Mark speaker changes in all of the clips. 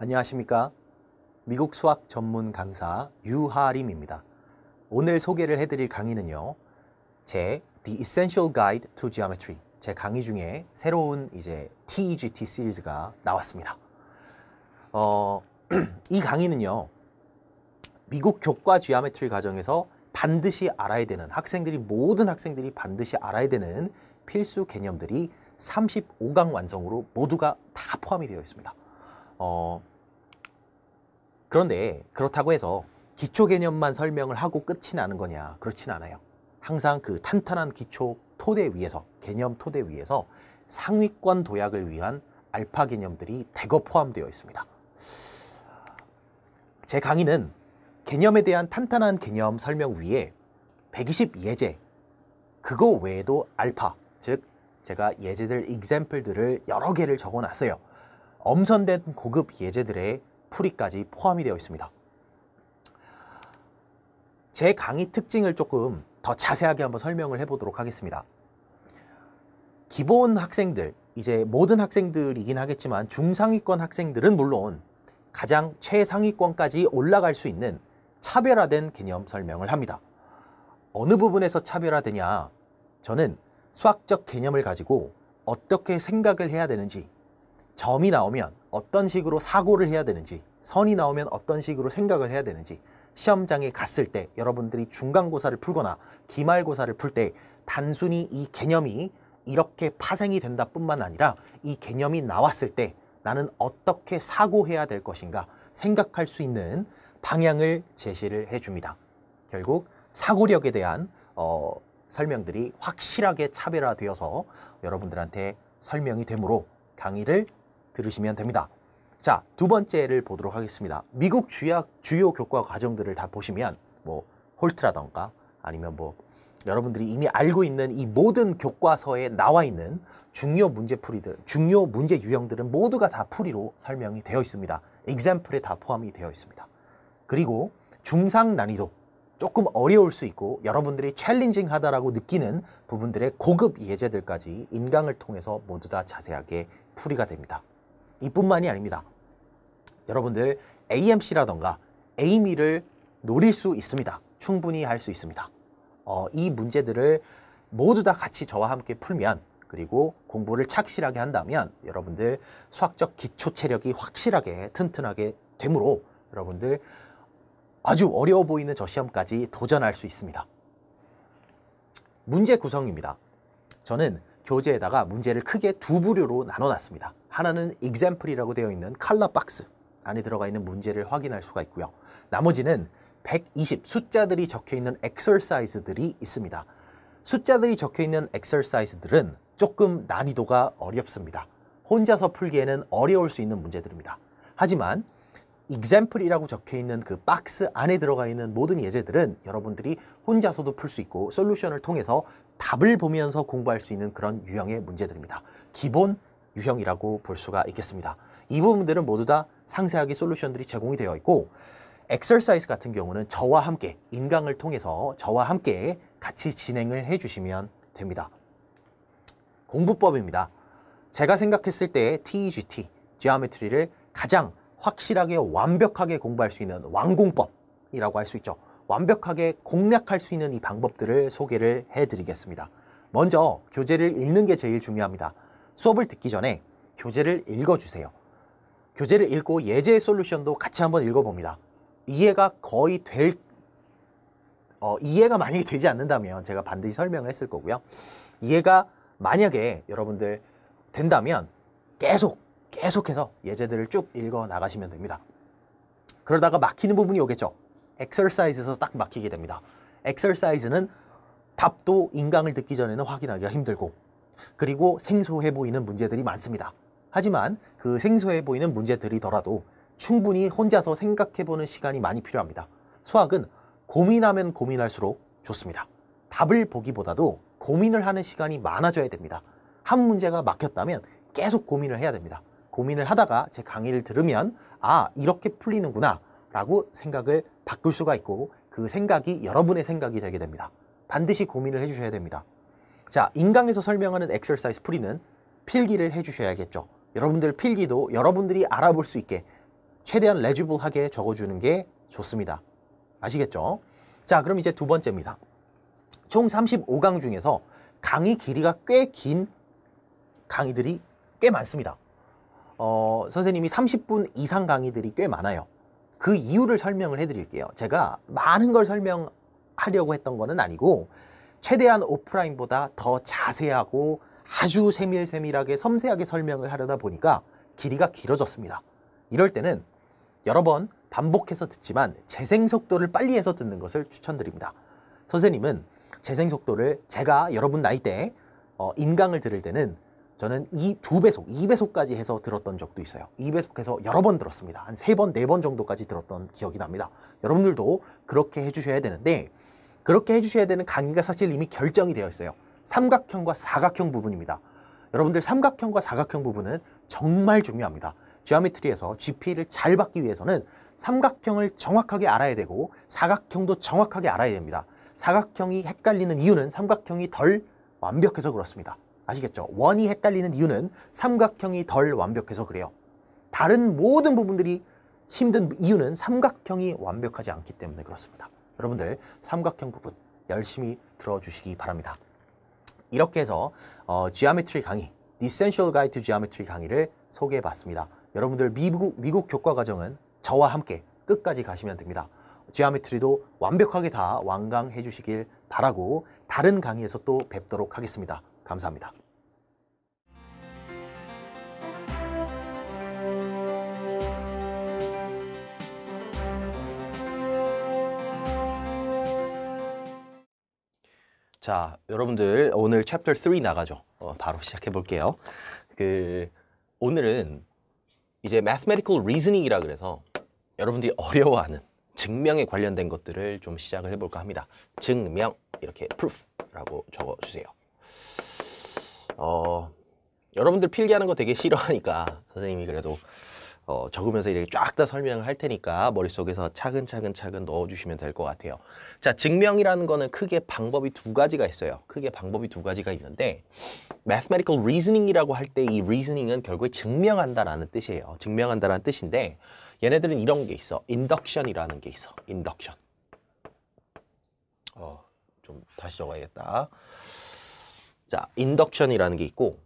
Speaker 1: 안녕하십니까. 미국 수학 전문 강사 유하림입니다. 오늘 소개를 해드릴 강의는요. 제 The Essential Guide to Geometry 제 강의 중에 새로운 이제 TEGT e 시리즈가 나왔습니다. 어, 이 강의는요. 미국 교과 지오메트리 과정에서 반드시 알아야 되는 학생들이 모든 학생들이 반드시 알아야 되는 필수 개념들이 35강 완성으로 모두가 다 포함이 되어 있습니다. 어, 그런데 그렇다고 해서 기초 개념만 설명을 하고 끝이 나는 거냐 그렇진 않아요. 항상 그 탄탄한 기초 토대 위에서 개념 토대 위에서 상위권 도약을 위한 알파 개념들이 대거 포함되어 있습니다. 제 강의는 개념에 대한 탄탄한 개념 설명 위에 120 예제 그거 외에도 알파 즉 제가 예제들 example들을 여러 개를 적어놨어요. 엄선된 고급 예제들의 풀이까지 포함이 되어 있습니다. 제 강의 특징을 조금 더 자세하게 한번 설명을 해보도록 하겠습니다. 기본 학생들, 이제 모든 학생들이긴 하겠지만 중상위권 학생들은 물론 가장 최상위권까지 올라갈 수 있는 차별화된 개념 설명을 합니다. 어느 부분에서 차별화되냐? 저는 수학적 개념을 가지고 어떻게 생각을 해야 되는지 점이 나오면 어떤 식으로 사고를 해야 되는지 선이 나오면 어떤 식으로 생각을 해야 되는지 시험장에 갔을 때 여러분들이 중간고사를 풀거나 기말고사를 풀 때 단순히 이 개념이 이렇게 파생이 된다 뿐만 아니라 이 개념이 나왔을 때 나는 어떻게 사고해야 될 것인가 생각할 수 있는 방향을 제시를 해줍니다. 결국 사고력에 대한 어, 설명들이 확실하게 차별화되어서 여러분들한테 설명이 되므로 강의를 들으시면 됩니다. 자, 두 번째를 보도록 하겠습니다. 미국 주요, 주요 교과 과정들을 다 보시면 뭐 홀트라던가 아니면 뭐 여러분들이 이미 알고 있는 이 모든 교과서에 나와 있는 중요 문제풀이들, 중요 문제 유형들은 모두가 다 풀이로 설명이 되어 있습니다. e x a m 에다 포함이 되어 있습니다. 그리고 중상 난이도, 조금 어려울 수 있고 여러분들이 챌린징하다라고 느끼는 부분들의 고급 예제들까지 인강을 통해서 모두 다 자세하게 풀이가 됩니다. 이뿐만이 아닙니다. 여러분들 AMC라던가 에 m 미를 노릴 수 있습니다. 충분히 할 수 있습니다. 어, 이 문제들을 모두 다 같이 저와 함께 풀면 그리고 공부를 착실하게 한다면 여러분들 수학적 기초 체력이 확실하게 튼튼하게 되므로 여러분들 아주 어려워 보이는 저 시험까지 도전할 수 있습니다. 문제 구성입니다. 저는 교재에다가 문제를 크게 두 부류로 나눠놨습니다. 하나는 example이라고 되어 있는 칼라 박스 안에 들어가 있는 문제를 확인할 수가 있고요. 나머지는 120 숫자들이 적혀 있는 엑설사이즈들이 있습니다. 숫자들이 적혀 있는 엑설사이즈들은 조금 난이도가 어렵습니다. 혼자서 풀기에는 어려울 수 있는 문제들입니다. 하지만 example이라고 적혀 있는 그 박스 안에 들어가 있는 모든 예제들은 여러분들이 혼자서도 풀 수 있고 솔루션을 통해서 답을 보면서 공부할 수 있는 그런 유형의 문제들입니다. 기본 유형이라고 볼 수가 있겠습니다. 이 부분들은 모두 다 상세하게 솔루션들이 제공이 되어 있고 엑셀사이즈 같은 경우는 저와 함께 인강을 통해서 저와 함께 같이 진행을 해주시면 됩니다. 공부법입니다. 제가 생각했을 때 TEGT, m e t r y 를 가장 확실하게 완벽하게 공부할 수 있는 완공법이라고 할 수 있죠. 완벽하게 공략할 수 있는 이 방법들을 소개를 해드리겠습니다. 먼저 교재를 읽는 게 제일 중요합니다. 수업을 듣기 전에 교재를 읽어주세요. 교재를 읽고 예제 의 솔루션도 같이 한번 읽어봅니다. 이해가 거의 될, 어, 이해가 만약에 되지 않는다면 제가 반드시 설명을 했을 거고요. 이해가 만약에 여러분들 된다면 계속, 계속해서 예제들을 쭉 읽어 나가시면 됩니다. 그러다가 막히는 부분이 오겠죠. 엑셀사이즈에서딱 막히게 됩니다. 엑셀사이즈는 답도 인강을 듣기 전에는 확인하기가 힘들고 그리고 생소해 보이는 문제들이 많습니다. 하지만 그 생소해 보이는 문제들이더라도 충분히 혼자서 생각해보는 시간이 많이 필요합니다. 수학은 고민하면 고민할수록 좋습니다. 답을 보기보다도 고민을 하는 시간이 많아져야 됩니다. 한 문제가 막혔다면 계속 고민을 해야 됩니다. 고민을 하다가 제 강의를 들으면 아 이렇게 풀리는구나 라고 생각을 바꿀 수가 있고 그 생각이 여러분의 생각이 되게 됩니다. 반드시 고민을 해주셔야 됩니다. 자, 인강에서 설명하는 엑셀사이즈 프리는 필기를 해주셔야겠죠. 여러분들 필기도 여러분들이 알아볼 수 있게 최대한 레지블하게 적어주는 게 좋습니다. 아시겠죠? 자, 그럼 이제 두 번째입니다. 총 35강 중에서 강의 길이가 꽤 긴 강의들이 꽤 많습니다. 어, 선생님이 30분 이상 강의들이 꽤 많아요. 그 이유를 설명을 해드릴게요. 제가 많은 걸 설명하려고 했던 거는 아니고 최대한 오프라인보다 더 자세하고 아주 세밀세밀하게 섬세하게 설명을 하려다 보니까 길이가 길어졌습니다. 이럴 때는 여러 번 반복해서 듣지만 재생 속도를 빨리 해서 듣는 것을 추천드립니다. 선생님은 재생 속도를 제가 여러분 나이 때 어, 인강을 들을 때는 저는 이 두 배속, 이배속까지 해서 들었던 적도 있어요. 이배속해서 여러 번 들었습니다. 한 세 번, 네 번 정도까지 들었던 기억이 납니다. 여러분들도 그렇게 해주셔야 되는데 그렇게 해주셔야 되는 강의가 사실 이미 결정이 되어 있어요. 삼각형과 사각형 부분입니다. 여러분들 삼각형과 사각형 부분은 정말 중요합니다. 지오메트리에서 GP를 a 잘 받기 위해서는 삼각형을 정확하게 알아야 되고 사각형도 정확하게 알아야 됩니다. 사각형이 헷갈리는 이유는 삼각형이 덜 완벽해서 그렇습니다. 아시겠죠? 원이 헷갈리는 이유는 삼각형이 덜 완벽해서 그래요. 다른 모든 부분들이 힘든 이유는 삼각형이 완벽하지 않기 때문에 그렇습니다. 여러분들 삼각형 부분 열심히 들어주시기 바랍니다. 이렇게 해서 어, 지오메트리 강의, Essential Guide to Geometry 강의를 소개해봤습니다. 여러분들 미국, 미국 교과 과정은 저와 함께 끝까지 가시면 됩니다. 지오메트리도 완벽하게 다 완강해 주시길 바라고 다른 강의에서 또 뵙도록 하겠습니다. 감사합니다. 자, 여러분들 오늘 챕터 3 나가죠. 어, 바로 시작해 볼게요. 그 오늘은 이제 mathematical reasoning이라 그래서 여러분들이 어려워하는 증명에 관련된 것들을 좀 시작을 해볼까 합니다. 증명 이렇게 proof라고 적어주세요. 어, 여러분들 필기하는 거 되게 싫어하니까 선생님이 그래도 어, 적으면서 이렇게 쫙 다 설명을 할 테니까 머릿속에서 차근차근 차근 넣어주시면 될 것 같아요. 자, 증명이라는 거는 크게 방법이 두 가지가 있어요. 크게 방법이 두 가지가 있는데 mathematical reasoning이라고 할 때 이 reasoning은 결국에 증명한다라는 뜻이에요. 증명한다라는 뜻인데 얘네들은 이런 게 있어. induction이라는 게 있어. induction. 어, 좀 다시 적어야겠다. 자, induction이라는 게 있고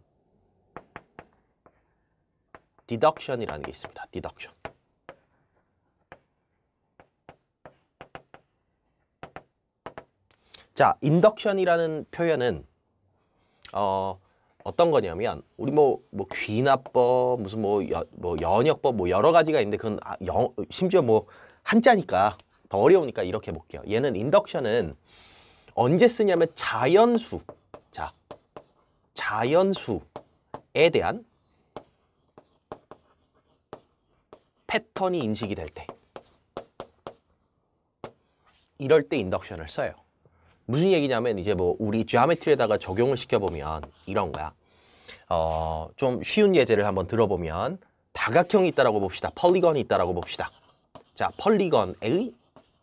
Speaker 1: deduction이라는 게 있습니다. deduction. 자, 인덕션이라는 표현은 어, 어떤 거냐면 우리 뭐, 뭐 귀납법, 무슨 뭐, 여, 뭐 연역법 뭐 여러 가지가 있는데 그건 아, 영, 심지어 뭐 한자니까 더 어려우니까 이렇게 볼게요. 얘는 인덕션은 언제 쓰냐면 자연수, 자, 자연수에 대한 패턴이 인식이 될 때. 이럴 때 인덕션을 써요. 무슨 얘기냐면 이제 뭐 우리 지오메트리에다가 적용을 시켜보면 이런 거야. 어, 좀 쉬운 예제를 한번 들어보면 다각형이 있다라고 봅시다. 펄리건이 있다라고 봅시다. 자, 펄리건의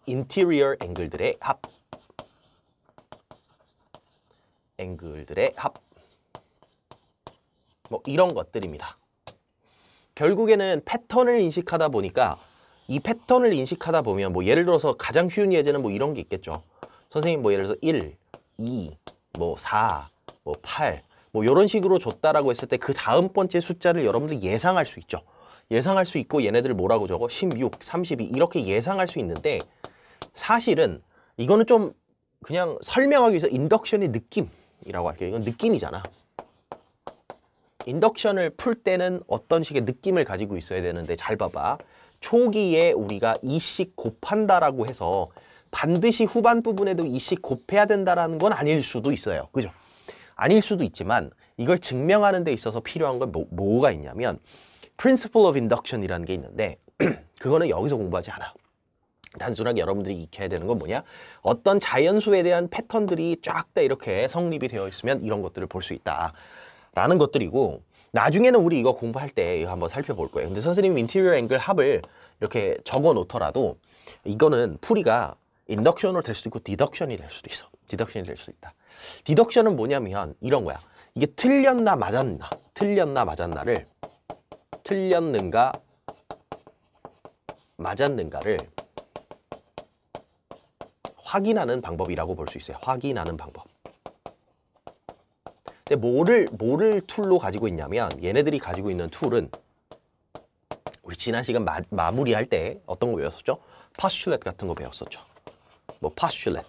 Speaker 1: 인테리어 앵글들의 합. 앵글들의 합. 뭐 이런 것들입니다. 결국에는 패턴을 인식하다 보니까 이 패턴을 인식하다 보면 뭐 예를 들어서 가장 쉬운 예제는 뭐 이런 게 있겠죠. 선생님 뭐 예를 들어서 1, 2, 뭐 4, 뭐 8, 뭐 이런 식으로 줬다라고 했을 때 그 다음 번째 숫자를 여러분들 예상할 수 있죠. 예상할 수 있고 얘네들 뭐라고 적어? 16, 32 이렇게 예상할 수 있는데 사실은 이거는 좀 그냥 설명하기 위해서 인덕션의 느낌이라고 할게요. 이건 느낌이잖아. 인덕션을 풀 때는 어떤 식의 느낌을 가지고 있어야 되는데 잘 봐봐. 초기에 우리가 이씩 곱한다라고 해서 반드시 후반 부분에도 이씩 곱해야 된다는건 아닐 수도 있어요. 그죠? 아닐 수도 있지만 이걸 증명하는 데 있어서 필요한 건 뭐, 뭐가 있냐면 principle of induction이라는 게 있는데 그거는 여기서 공부하지 않아. 단순하게 여러분들이 익혀야 되는 건 뭐냐? 어떤 자연수에 대한 패턴들이 쫙 다 이렇게 성립이 되어 있으면 이런 것들을 볼 수 있다. 라는 것들이고 나중에는 우리 이거 공부할 때 이거 한번 살펴볼 거예요. 근데 선생님 인테리어 앵글 합을 이렇게 적어 놓더라도 이거는 풀이가 인덕션으로 될 수도 있고 디덕션이 될 수도 있어. 디덕션이 될수도 있다. 디덕션은 뭐냐면 이런 거야. 이게 틀렸나 맞았나, 틀렸나 맞았나를 틀렸는가 맞았는가를 확인하는 방법이라고 볼 수 있어요. 확인하는 방법. 근데 뭐를 뭐를 툴로 가지고 있냐면 얘네들이 가지고 있는 툴은 우리 지난 시간 마, 무리할때 어떤 거 배웠었죠? 파슐렛 같은 거 배웠었죠. 뭐 파슐렛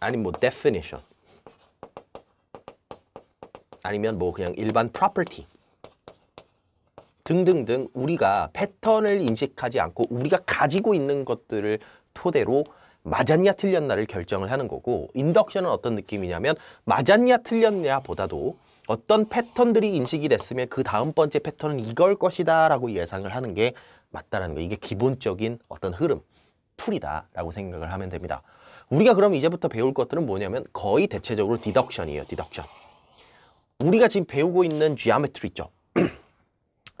Speaker 1: 아니면 뭐 definition 아니면 뭐 그냥 일반 property 등등등 우리가 패턴을 인식하지 않고 우리가 가지고 있는 것들을 토대로 맞았냐 틀렸나를 결정을 하는 거고 인덕션은 어떤 느낌이냐면 맞았냐 틀렸냐보다도 어떤 패턴들이 인식이 됐으면 그 다음 번째 패턴은 이걸 것이다 라고 예상을 하는 게 맞다라는 거 이게 기본적인 어떤 흐름 툴이다 라고 생각을 하면 됩니다 우리가 그럼 이제부터 배울 것들은 뭐냐면 거의 대체적으로 디덕션이에요 디덕션 우리가 지금 배우고 있는 g e 메트리 있죠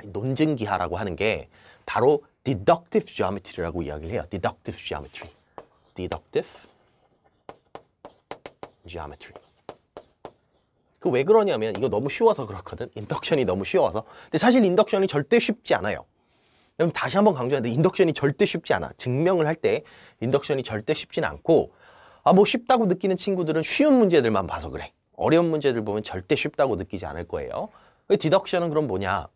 Speaker 1: 논증기하라고 하는 게 바로 deductive geometry라고 이야기를 해요 deductive geometry deductive geometry. 그 왜 그러냐면 이거 너무 쉬워서 그렇거든. 인덕션이 너무 쉬워서. 근데 사실 인덕션이 절대 쉽지 않아요. 그럼 다시 한번 강조하는데 인덕션이 절대 쉽지 않아. 증명을 할 때 인덕션이 절대 쉽진 않고 아 뭐 쉽다고 느끼는 친구들은 쉬운 문제들만 봐서 그래. 어려운 문제들 보면 절대 쉽다고 느끼지 않을 거예요. 디덕션은 그 그럼 뭐냐?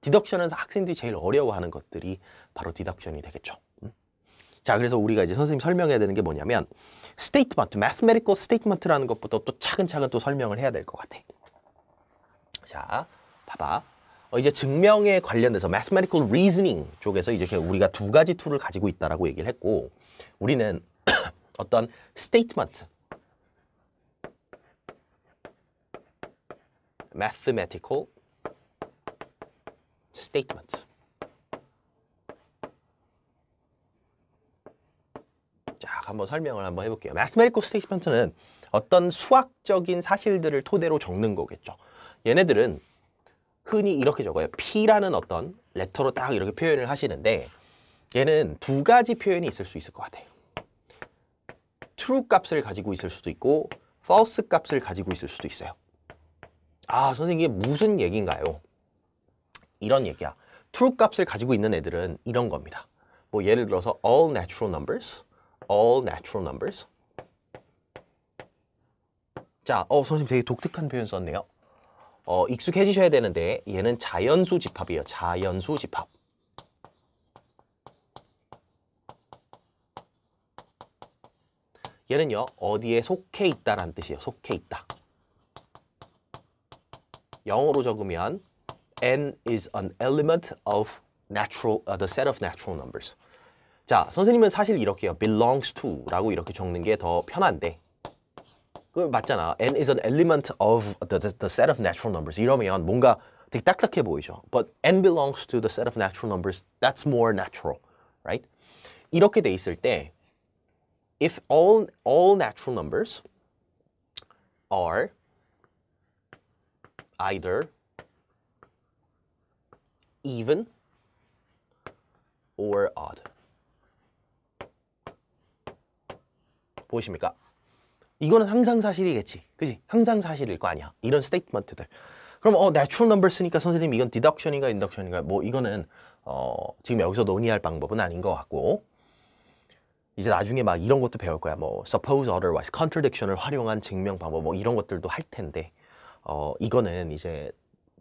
Speaker 1: 디덕션은 학생들이 제일 어려워하는 것들이 바로 디덕션이 되겠죠. 자, 그래서 우리가 이제 선생님 설명해야 되는 게 뭐냐면 스테이트먼트, mathematical statement라는 것부터 또 차근차근 또 설명을 해야 될 것 같아. 자, 봐봐. 어, 이제 증명에 관련돼서 mathematical reasoning 쪽에서 이제 우리가 두 가지 툴을 가지고 있다라고 얘기를 했고 우리는 어떤 statement, mathematical statement 한번 설명을 한번 해볼게요. mathematical statement는 어떤 수학적인 사실들을 토대로 적는 거겠죠. 얘네들은 흔히 이렇게 적어요. P라는 어떤 레터로 딱 이렇게 표현을 하시는데 얘는 두 가지 표현이 있을 수 있을 것 같아요. true 값을 가지고 있을 수도 있고 false 값을 가지고 있을 수도 있어요. 아, 선생님 이게 무슨 얘기인가요? 이런 얘기야. true 값을 가지고 있는 애들은 이런 겁니다. 뭐 예를 들어서 all natural numbers all natural numbers. 자, 어, 선생님 되게 독특한 표현 썼네요. 어, 익숙해지셔야 되는데 얘는 자연수 집합이에요. 자연수 집합. 얘는요. 어디에 속해 있다라는 뜻이에요. 속해 있다. 영어로 적으면 n is an element of natural uh, the set of natural numbers. 자, 선생님은 사실 이렇게요. belongs to라고 이렇게 적는 게 더 편한데 그 맞잖아. n is an element of the, the, the set of natural numbers. 이러면 뭔가 되게 딱딱해 보이죠. But n belongs to the set of natural numbers. That's more natural, right? 이렇게 돼 있을 때 if all all natural numbers are either even or odd. 보이십니까? 이거는 항상 사실이겠지. 그지? 항상 사실일 거 아니야. 이런 스테이트먼트들. 그럼 어, natural number 쓰니까 선생님 이건 deduction인가 induction인가 뭐 이거는 어, 지금 여기서 논의할 방법은 아닌 것 같고 이제 나중에 막 이런 것도 배울 거야. 뭐 suppose otherwise, contradiction을 활용한 증명 방법 뭐 이런 것들도 할 텐데 어, 이거는 이제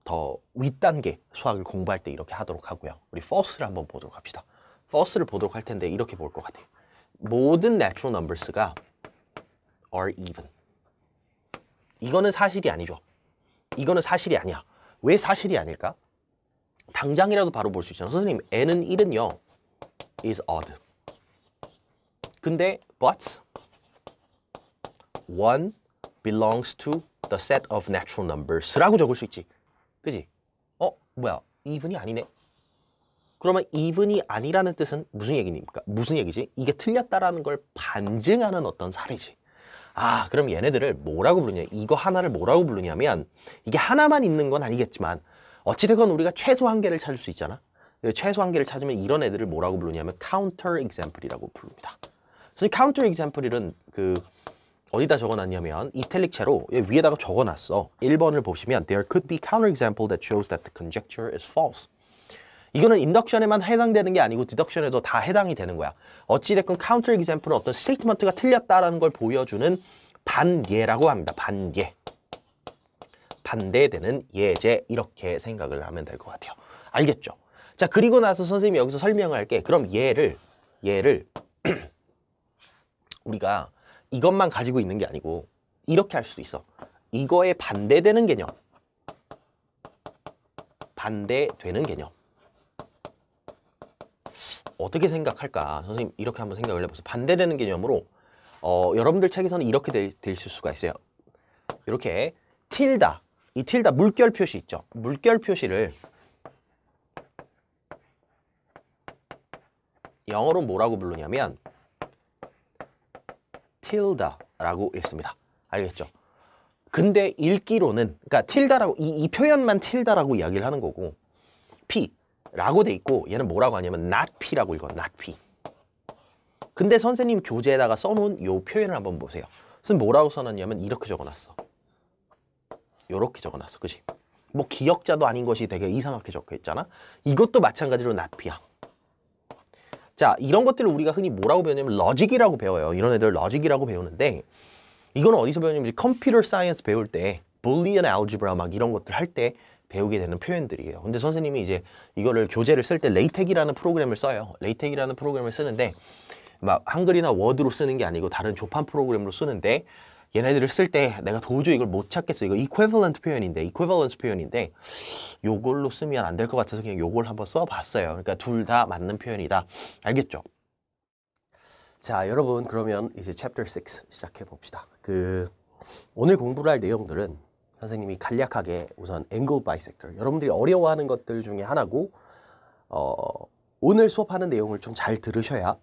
Speaker 1: 더 윗단계 수학을 공부할 때 이렇게 하도록 하고요. 우리 false를 한번 보도록 합시다. false를 보도록 할 텐데 이렇게 볼 것 같아요. 모든 natural numbers가 are even. 이거는 사실이 아니죠. 이거는 사실이 아니야. 왜 사실이 아닐까? 당장이라도 바로 볼 수 있잖아. 선생님, n은 1은요. is odd. 근데 but 1 belongs to the set of natural numbers라고 적을 수 있지. 그지? 어, 뭐야? even이 아니네. 그러면 이분이 아니라는 뜻은 무슨 얘기입니까? 무슨 얘기지? 이게 틀렸다라는 걸 반증하는 어떤 사례지. 아, 그럼 얘네들을 뭐라고 부르냐? 이거 하나를 뭐라고 부르냐면 이게 하나만 있는 건 아니겠지만 어찌됐건 우리가 최소 한 개를 찾을 수 있잖아. 최소 한 개를 찾으면 이런 애들을 뭐라고 부르냐면 counter example이라고 부릅니다. 그래서 counter example은 그 어디다 적어놨냐면 이탈릭체로 위에다가 적어놨어. 1번을 보시면 there could be counter example that shows that the conjecture is false. 이거는 인덕션에만 해당되는 게 아니고 디덕션에도 다 해당이 되는 거야. 어찌됐건 카운터 e x 샘플은 어떤 스테이트먼트가 틀렸다라는 걸 보여주는 반예라고 합니다. 반예. 반대되는 예제 이렇게 생각을 하면 될 것 같아요. 알겠죠? 자 그리고 나서 선생님이 여기서 설명을 할게 그럼 예를예를 우리가 이것만 가지고 있는 게 아니고 이렇게 할 수도 있어 이거에 반대되는 개념 반대되는 개념 어떻게 생각할까? 선생님 이렇게 한번 생각을 해보세요. 반대되는 개념으로 어, 여러분들 책에서는 이렇게 되, 되있 수가 있어요. 이렇게 틸다 이 틸다 물결 표시 있죠. 물결 표시를 영어로 뭐라고 부르냐면 틸다라고 읽습니다. 알겠죠? 근데 읽기로는 그러니까 틸다라고 이, 이 표현만 틸다라고 이야기를 하는 거고 P 라고 돼 있고 얘는 뭐라고 하냐면 not p라고 읽어 not p 근데 선생님 교재에다가 써놓은 요 표현을 한번 보세요 선생님 뭐라고 써놨냐면 이렇게 적어놨어 요렇게 적어놨어 그치 뭐 기억자도 아닌 것이 되게 이상하게 적혀있잖아 이것도 마찬가지로 not p야 자 이런 것들을 우리가 흔히 뭐라고 배우냐면 러직이라고 배워요 이런 애들 러직이라고 배우는데 이건 어디서 배우냐면 컴퓨터 사이언스 배울 때 Boolean Algebra 막 이런 것들 할때 배우게 되는 표현들이에요. 근데 선생님이 이제 이거를 교재를 쓸 때 레이텍이라는 프로그램을 써요. 레이텍이라는 프로그램을 쓰는데 막 한글이나 워드로 쓰는 게 아니고 다른 조판 프로그램으로 쓰는데 얘네들을 쓸 때 내가 도저히 이걸 못 찾겠어. 이거 equivalent 표현인데, e q u i v a l e n c 표현인데 이걸로 쓰면 안 될 것 같아서 그냥 이걸 한번 써봤어요. 그러니까 둘 다 맞는 표현이다. 알겠죠? 자, 여러분 그러면 이제 챕터 6 시작해 봅시다. 그 오늘 공부를 할 내용들은 선생님이 간략하게 우선 앵 n g l e b i s 여러분들이 어려워하는 것들 중에 하나고 어, 오늘 수업하는 내용을 좀 잘 들으셔야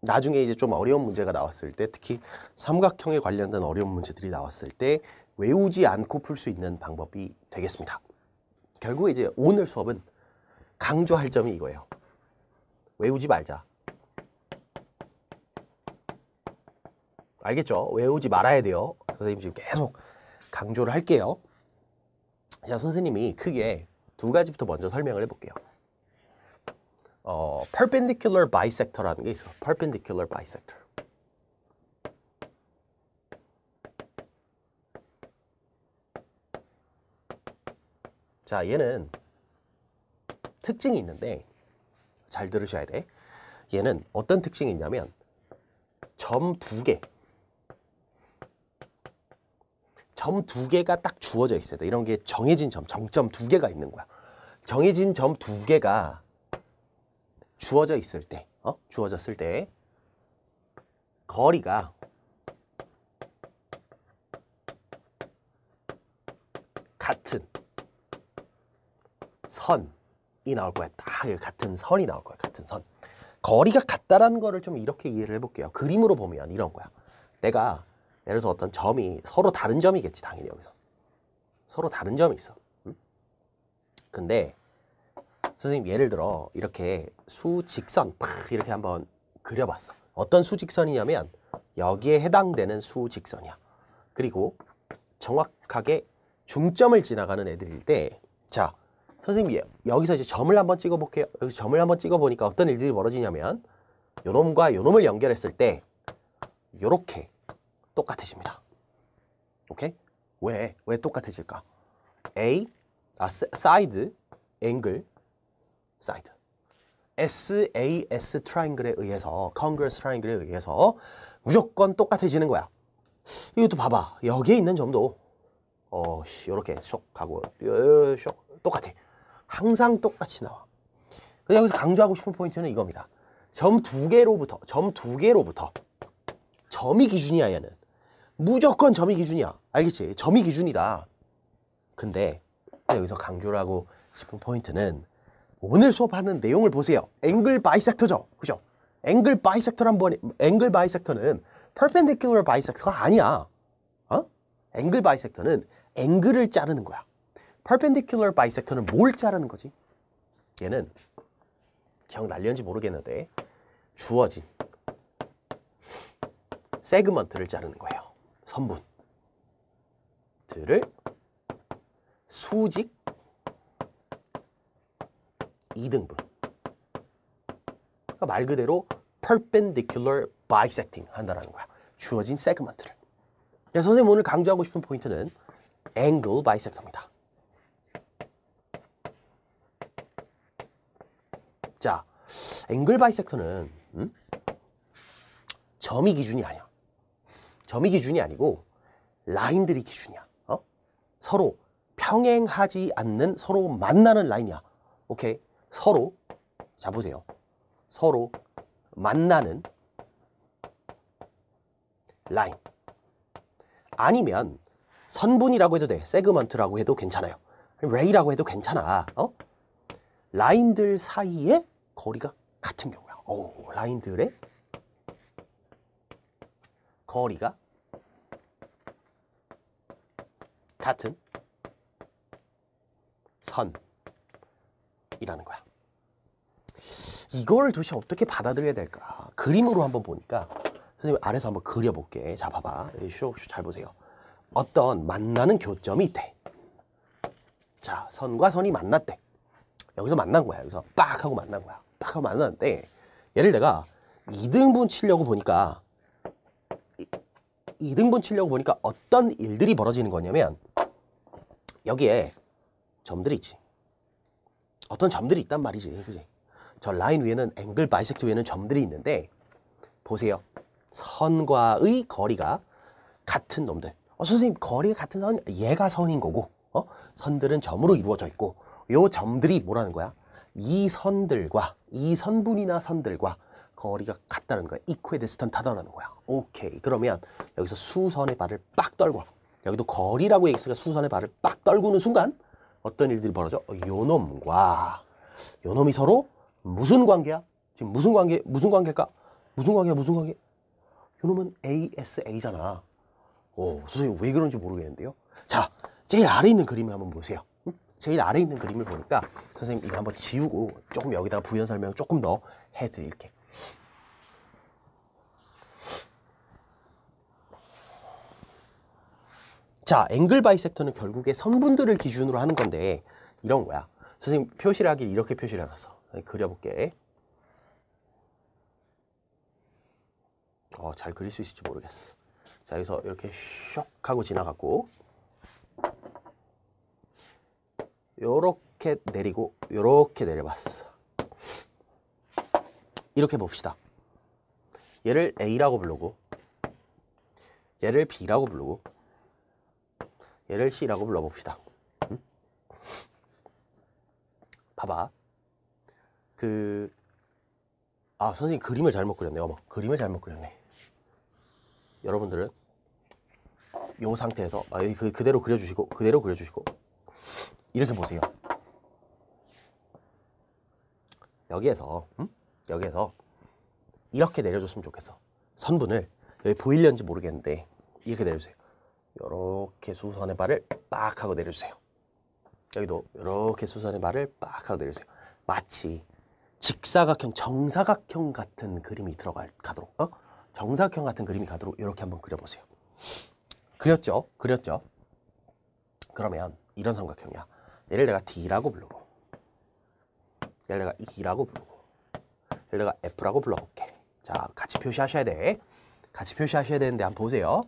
Speaker 1: 나중에 이제 좀 어려운 문제가 나왔을 때 특히 삼각형에 관련된 어려운 문제들이 나왔을 때 외우지 않고 풀 수 있는 방법이 되겠습니다. 결국 이제 오늘 수업은 강조할 점이 이거예요. 외우지 말자. 알겠죠? 외우지 말아야 돼요. 선생님 지금 계속 강조를 할게요. 자, 선생님이 크게 두 가지부터 먼저 설명을 해볼게요. 어, perpendicular bisector라는 게 있어. perpendicular bisector. 자, 얘는 특징이 있는데 잘 들으셔야 돼. 얘는 어떤 특징이 있냐면 점 두 개, 점두 개가 딱 주어져 있어야 돼. 이런 게 정해진 점, 정점 두 개가 있는 거야. 정해진 점 두 개가 주어져 있을 때, 어? 주어졌을 때 거리가 같은 선이 나올 거야. 딱 같은 선이 나올 거야. 같은 선. 거리가 같다라는 거를 좀 이렇게 이해를 해볼게요. 그림으로 보면 이런 거야. 내가 예를 들어서 어떤 점이 서로 다른 점이겠지 당연히 여기서 서로 다른 점이 있어 근데 선생님 예를 들어 이렇게 수직선 팍 이렇게 한번 그려봤어 어떤 수직선이냐면 여기에 해당되는 수직선이야 그리고 정확하게 중점을 지나가는 애들일 때자 선생님 예, 여기서 이제 점을 한번 찍어볼게요 여기서 점을 한번 찍어보니까 어떤 일들이 벌어지냐면 요놈과 요놈을 연결했을 때 요렇게 똑같아집니다. 오케이? 왜? 왜 똑같아질까? A, 아, 사이드, 앵글, 사이드. SAS 트라이앵글에 의해서, Congress 트라이앵글에 의해서 무조건 똑같아지는 거야. 이것도 봐봐. 여기에 있는 점도 어, 이렇게 쇽 하고 쇽 똑같아. 항상 똑같이 나와. 그래서 여기서 강조하고 싶은 포인트는 이겁니다. 점 두 개로부터, 점 두 개로부터 점이 기준이야 얘는. 무조건 점이 기준이야. 알겠지? 점이 기준이다. 근데 여기서 강조를 하고 싶은 포인트는 오늘 수업하는 내용을 보세요. 앵글 바이섹터죠. 그죠? 앵글 바이섹터란 뭐 앵글 바이섹터는 p e r p e n 바이섹터가 아니야. 어? 앵글 바이섹터는 앵글을 자르는 거야. p e r p e n 바이섹터는 뭘 자르는 거지? 얘는 기억날려는지 모르겠는데 주어진 세그먼트를 자르는 거예요. 선분들을 수직 2등분 그러니까 말 그대로 perpendicular bisecting 한다는 거야. 주어진 세그먼트를. 그 선생님 오늘 강조하고 싶은 포인트는 angle bisector입니다. 자, angle bisector는 음? 점이 기준이 아니야. 점이 기준이 아니고 라인들이 기준이야. 어? 서로 평행하지 않는 서로 만나는 라인이야. 오케이. 서로 자 보세요. 서로 만나는 라인. 아니면 선분이라고 해도 돼. 세그먼트라고 해도 괜찮아요. 레이라고 해도 괜찮아. 어? 라인들 사이의 거리가 같은 경우야. 오, 라인들의 거리가 같은 선이라는 거야. 이걸 도대체 어떻게 받아들여야 될까? 그림으로 한번 보니까 선생님 아래서 한번 그려볼게. 자, 봐봐. 슉슉 예, 잘 보세요. 어떤 만나는 교점이 있대. 자, 선과 선이 만났대. 여기서 만난 거야. 여기서 빡 하고 만난 거야. 빡 하고 만났는데 예를 내가 2등분 치려고 보니까 2등분 치려고 보니까 어떤 일들이 벌어지는 거냐면 여기에 점들이 있지. 어떤 점들이 있단 말이지. 그지? 저 라인 위에는 앵글 바이섹트 위에는 점들이 있는데 보세요. 선과의 거리가 같은 놈들. 어, 선생님 거리가 같은 선 얘가 선인 거고 어? 선들은 점으로 이루어져 있고 요 점들이 뭐라는 거야? 이 선들과 이 선분이나 선들과 거리가 같다는 거야. 이코에디스턴타다라는 거야. 오케이. 그러면 여기서 수선의 발을 빡 떨고 여기도 거리라고 x가 수선의 발을 빡 떨구는 순간 어떤 일들이 벌어져? 요 놈과 요 놈이 서로 무슨 관계야? 지금 무슨 관계? 무슨 관계일까? 무슨 관계야? 무슨 관계? 요 놈은 ASA잖아. 오, 선생님 왜 그런지 모르겠는데요. 자, 제일 아래 있는 그림을 한번 보세요. 제일 아래 있는 그림을 보니까 선생님 이거 한번 지우고 조금 여기다가 부연 설명 조금 더 해드릴게. 자, 앵글 바이섹터는 결국에 선분들을 기준으로 하는 건데 이런 거야. 선생님 표시를 하길 이렇게 표시를 해놨어. 네, 그려볼게. 어, 잘 그릴 수 있을지 모르겠어. 자, 여기서 이렇게 쇽 하고 지나갔고 요렇게 내리고 요렇게 내려봤어. 이렇게 봅시다. 얘를 A라고 부르고 얘를 B라고 부르고 얘를 C라고 불러봅시다. 응? 음? 봐봐. 그... 아, 선생님 그림을 잘못 그렸네. 어머, 그림을 잘못 그렸네. 여러분들은 요 상태에서 아, 그, 그대로 그려주시고 그대로 그려주시고 이렇게 보세요. 여기에서 음? 여기에서 이렇게 내려줬으면 좋겠어. 선분을 여기 보이려는지 모르겠는데 이렇게 내려주세요. 이렇게 수선의 발을 빡 하고 내려주세요. 여기도 이렇게 수선의 발을 빡 하고 내려주세요. 마치 직사각형, 정사각형 같은 그림이 들어가도록 어? 정사각형 같은 그림이 가도록 이렇게 한번 그려보세요. 그렸죠? 그렸죠? 그러면 이런 삼각형이야. 얘를 내가 D라고 부르고 얘를 내가 E라고 부르고 내가 F라고 불러볼게. 자, 같이 표시하셔야 돼. 같이 표시하셔야 되는데 한번 보세요.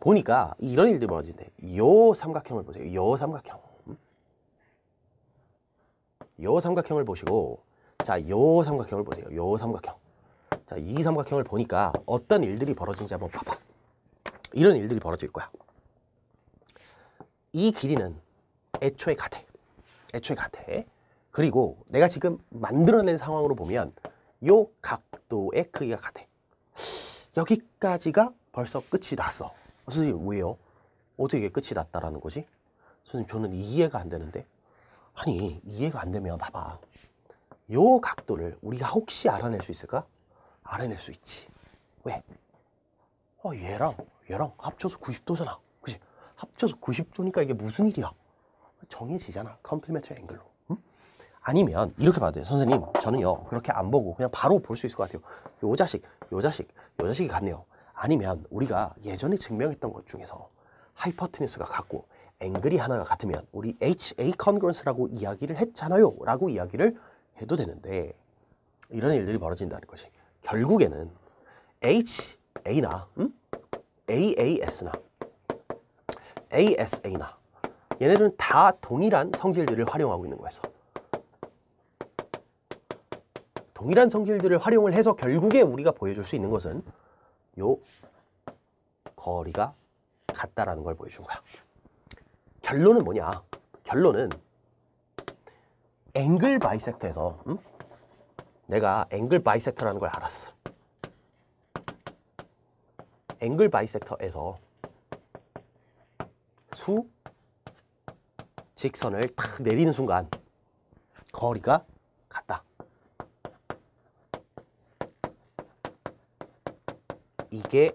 Speaker 1: 보니까 이런 일들이 벌어지는데 요 삼각형을 보세요. 요 삼각형. 요 삼각형을 보시고 자, 요 삼각형을 보세요. 요 삼각형. 자, 이 삼각형을 보니까 어떤 일들이 벌어진지 한번 봐봐. 이런 일들이 벌어질 거야. 이 길이는 애초에 같아. 애초에 같아. 그리고 내가 지금 만들어낸 상황으로 보면 요 각도의 크기가 같아. 여기까지가 벌써 끝이 났어. 선생님 왜요? 어떻게 끝이 났다라는 거지? 선생님 저는 이해가 안 되는데. 아니 이해가 안 되면 봐봐. 요 각도를 우리가 혹시 알아낼 수 있을까? 알아낼 수 있지. 왜? 어 얘랑 얘랑 합쳐서 90도잖아. 그치? 합쳐서 90도니까 이게 무슨 일이야? 정해지잖아. 컴플리멘트 앵글로. 아니면 이렇게 봐도 돼요. 선생님, 저는요. 그렇게 안 보고 그냥 바로 볼 수 있을 것 같아요. 요 자식, 요 자식, 요 자식이 같네요. 아니면 우리가 예전에 증명했던 것 중에서 하이퍼트니스가 같고 앵글이 하나가 같으면 우리 HA 컨 o n g r 라고 이야기를 했잖아요. 라고 이야기를 해도 되는데 이런 일들이 벌어진다는 것이 결국에는 HA나 음? AAS나 ASA나 얘네들은 다 동일한 성질들을 활용하고 있는 거였어. 동일한 성질들을 활용을 해서 결국에 우리가 보여줄 수 있는 것은 요 거리가 같다라는 걸 보여준 거야. 결론은 뭐냐? 결론은 앵글 바이섹터에서 음? 내가 앵글 바이섹터라는 걸 알았어. 앵글 바이섹터에서 수 직선을 탁 내리는 순간 거리가 같다. 이게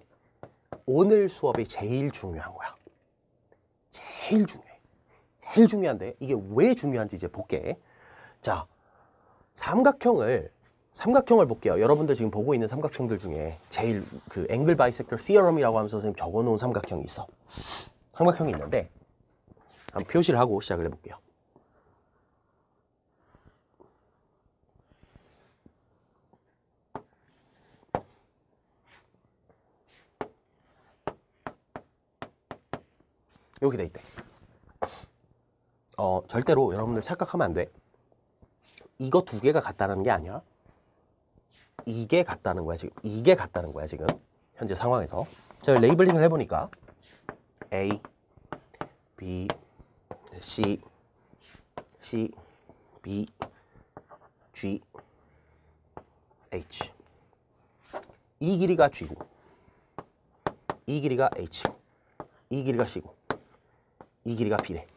Speaker 1: 오늘 수업이 제일 중요한 거야. 제일 중요해. 제일 중요한데 이게 왜 중요한지 이제 볼게. 자, 삼각형을 삼각형을 볼게요. 여러분들 지금 보고 있는 삼각형들 중에 제일 그 앵글 바이섹터 시어럼이라고 하면서 선생님 적어놓은 삼각형이 있어. 삼각형이 있는데 한번 표시를 하고 시작을 해볼게요. 여기 돼 있대. 어, 절대로 여러분들 착각하면 안 돼. 이거 두 개가 같다는 게 아니야. 이게 같다는 거야, 지금. 이게 같다는 거야, 지금. 현재 상황에서. 제가 레이블링을 해보니까 A, B, C, C, B, G, H. 이 길이가 G고, 이 길이가 h 이 길이가 C고, 이 길이가 비래